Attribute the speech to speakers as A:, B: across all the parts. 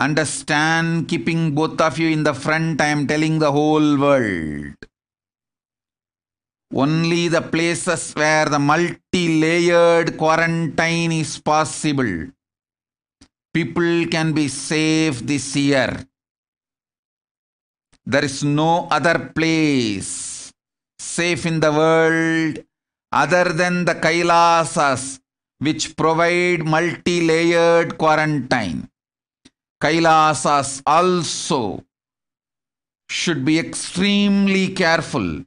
A: Understand, keeping both of you in the front, I am telling the whole world. Only the places where the multi layered quarantine is possible. People can be safe this year. There is no other place safe in the world other than the Kailasas, which provide multi layered quarantine. Kailasas also should be extremely careful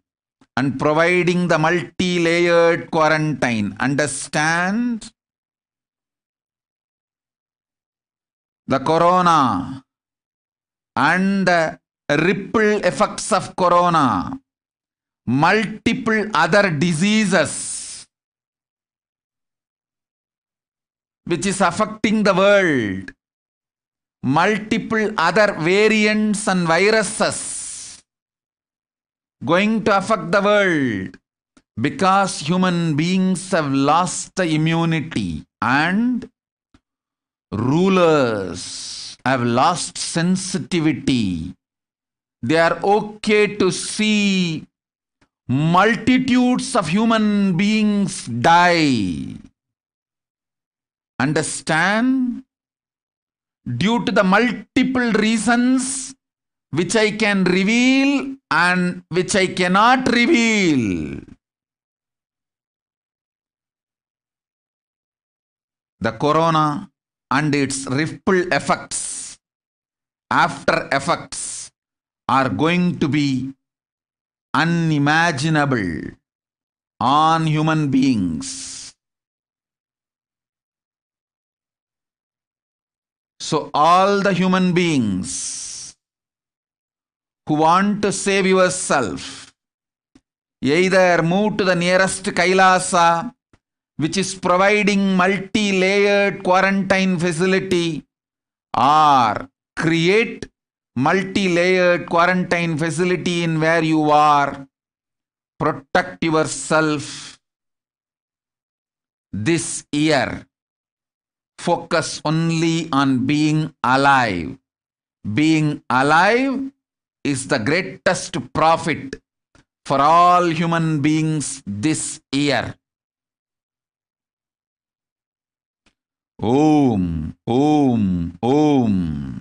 A: and providing the multi layered quarantine. Understand? The corona and the ripple effects of corona, multiple other diseases which is affecting the world multiple other variants and viruses going to affect the world because human beings have lost the immunity and rulers have lost sensitivity they are okay to see multitudes of human beings die understand due to the multiple reasons which I can reveal and which I cannot reveal. The corona and its ripple effects, after effects are going to be unimaginable on human beings. So all the human beings who want to save yourself, either move to the nearest Kailasa, which is providing multi-layered quarantine facility, or create multi-layered quarantine facility in where you are, protect yourself this year focus only on being alive. Being alive is the greatest profit for all human beings this year. Om, Om, Om.